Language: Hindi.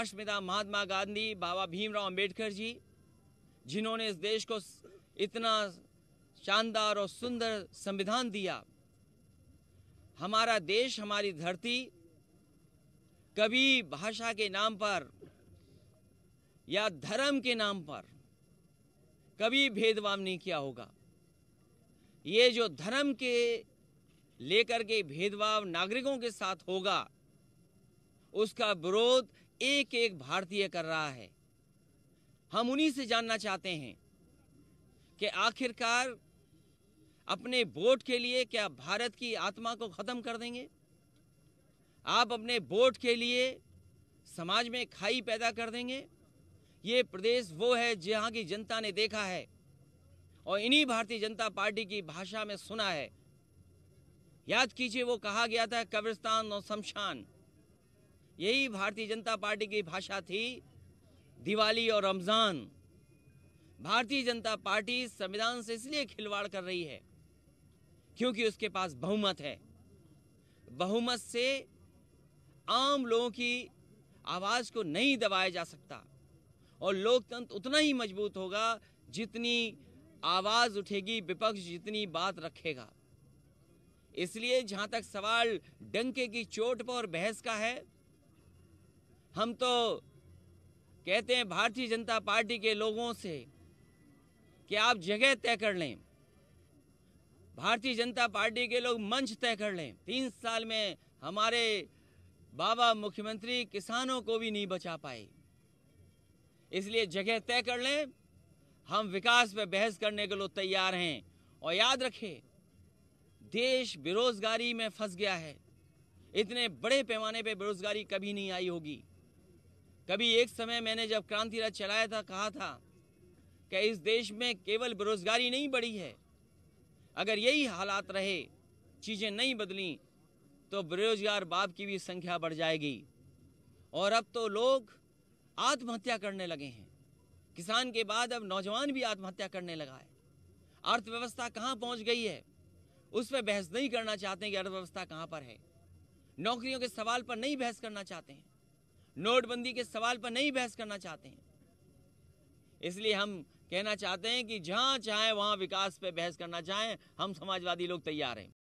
राष्ट्रपिता महात्मा गांधी बाबा भीमराव अंबेडकर जी जिन्होंने इस देश को इतना शानदार और सुंदर संविधान दिया हमारा देश हमारी धरती कभी भाषा के नाम पर या धर्म के नाम पर कभी भेदभाव नहीं किया होगा ये जो धर्म के लेकर के भेदभाव नागरिकों के साथ होगा उसका विरोध एक एक भारतीय कर रहा है हम उन्हीं से जानना चाहते हैं कि आखिरकार अपने वोट के लिए क्या भारत की आत्मा को ख़त्म कर देंगे आप अपने वोट के लिए समाज में खाई पैदा कर देंगे ये प्रदेश वो है जहाँ की जनता ने देखा है और इन्हीं भारतीय जनता पार्टी की भाषा में सुना है याद कीजिए वो कहा गया था कब्रिस्तान और शमशान यही भारतीय जनता पार्टी की भाषा थी दिवाली और रमज़ान भारतीय जनता पार्टी संविधान से इसलिए खिलवाड़ कर रही है क्योंकि उसके पास बहुमत है बहुमत से आम लोगों की आवाज़ को नहीं दबाया जा सकता और लोकतंत्र उतना ही मजबूत होगा जितनी आवाज़ उठेगी विपक्ष जितनी बात रखेगा इसलिए जहां तक सवाल डंके की चोट पर बहस का है हम तो कहते हैं भारतीय जनता पार्टी के लोगों से कि आप जगह तय कर लें भारतीय जनता पार्टी के लोग मंच तय कर लें तीन साल में हमारे बाबा मुख्यमंत्री किसानों को भी नहीं बचा पाए इसलिए जगह तय कर लें हम विकास पर बहस करने के लोग तैयार हैं और याद रखें देश बेरोजगारी में फंस गया है इतने बड़े पैमाने पे बेरोजगारी कभी नहीं आई होगी कभी एक समय मैंने जब क्रांति रथ चलाया था कहा था कि इस देश में केवल बेरोजगारी नहीं बढ़ी है अगर यही हालात रहे चीज़ें नहीं बदली तो बेरोजगार बाप की भी संख्या बढ़ जाएगी और अब तो लोग आत्महत्या करने लगे हैं किसान के बाद अब नौजवान भी आत्महत्या करने लगा है अर्थव्यवस्था कहाँ पहुँच गई है उस पर बहस नहीं करना चाहते कि अर्थव्यवस्था कहाँ पर है नौकरियों के सवाल पर नहीं बहस करना चाहते हैं नोटबंदी के सवाल पर नहीं बहस करना चाहते हैं इसलिए हम कहना चाहते हैं कि जहां चाहें वहां विकास पर बहस करना चाहें हम समाजवादी लोग तैयार हैं